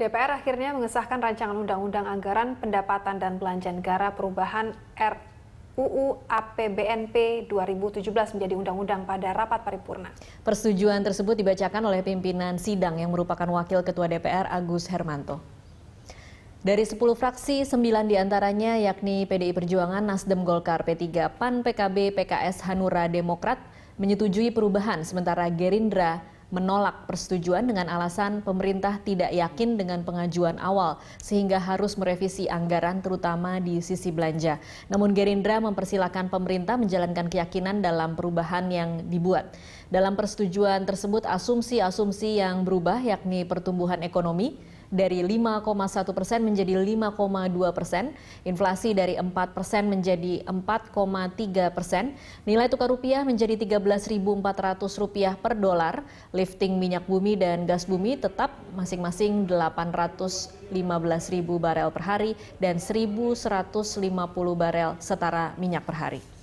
DPR akhirnya mengesahkan rancangan Undang-Undang Anggaran Pendapatan dan Belanja Negara Perubahan RUU APBNP 2017 menjadi undang-undang pada rapat paripurna. Persetujuan tersebut dibacakan oleh pimpinan sidang yang merupakan Wakil Ketua DPR Agus Hermanto. Dari 10 fraksi, 9 diantaranya yakni PDI Perjuangan, Nasdem, Golkar, P3, PAN, PKB, PKS, Hanura, Demokrat menyetujui perubahan, sementara Gerindra menolak persetujuan dengan alasan pemerintah tidak yakin dengan pengajuan awal sehingga harus merevisi anggaran terutama di sisi belanja. Namun Gerindra mempersilahkan pemerintah menjalankan keyakinan dalam perubahan yang dibuat. Dalam persetujuan tersebut asumsi-asumsi yang berubah yakni pertumbuhan ekonomi, dari 5,1 persen menjadi 5,2 persen, inflasi dari 4 persen menjadi 4,3 persen, nilai tukar rupiah menjadi 13.400 rupiah per dolar, lifting minyak bumi dan gas bumi tetap masing-masing 815.000 barel per hari dan 1.150 barel setara minyak per hari.